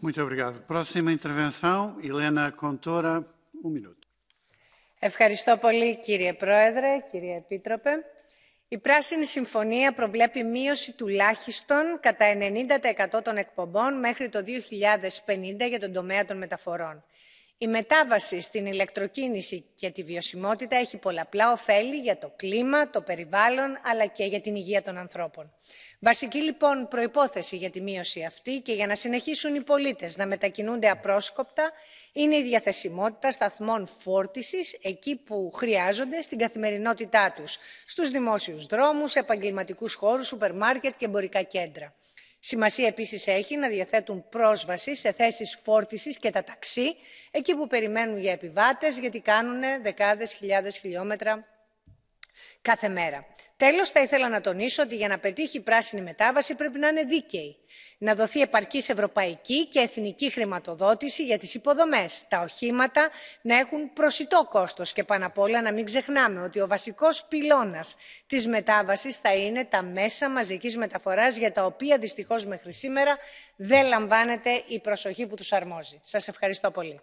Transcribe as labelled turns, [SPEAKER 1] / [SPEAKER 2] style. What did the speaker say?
[SPEAKER 1] Muito obrigado. Próxima intervenção, Helena Contora, um Ευχαριστώ πολύ κύριε Πρόεδρε, κύριε Επίτροπε. Η Πράσινη Συμφωνία προβλέπει μείωση τουλάχιστον κατά 90% των εκπομπών μέχρι το 2050 για τον τομέα των μεταφορών. Η μετάβαση στην ηλεκτροκίνηση και τη βιωσιμότητα έχει πολλαπλά ωφέλη για το κλίμα, το περιβάλλον αλλά και για την υγεία των ανθρώπων. Βασική λοιπόν προϋπόθεση για τη μείωση αυτή και για να συνεχίσουν οι πολίτες να μετακινούνται απρόσκοπτα είναι η διαθεσιμότητα σταθμών φόρτισης εκεί που χρειάζονται στην καθημερινότητά τους, στους δημόσιους δρόμους, επαγγελματικούς χώρους, σούπερ μάρκετ και εμπορικά κέντρα. Σημασία επίσης έχει να διαθέτουν πρόσβαση σε θέσεις φόρτισης και τα ταξί, εκεί που περιμένουν για επιβάτες, γιατί κάνουν δεκάδες χιλιάδες χιλιόμετρα κάθε μέρα. Τέλος, θα ήθελα να τονίσω ότι για να πετύχει η πράσινη μετάβαση πρέπει να είναι δίκαιη να δοθεί επαρκής ευρωπαϊκή και εθνική χρηματοδότηση για τις υποδομές, τα οχήματα να έχουν προσιτό κόστος και πάνω απ' όλα να μην ξεχνάμε ότι ο βασικός πυλώνας της μετάβασης θα είναι τα μέσα μαζικής μεταφοράς για τα οποία δυστυχώς μέχρι σήμερα δεν λαμβάνεται η προσοχή που τους αρμόζει. Σας ευχαριστώ πολύ.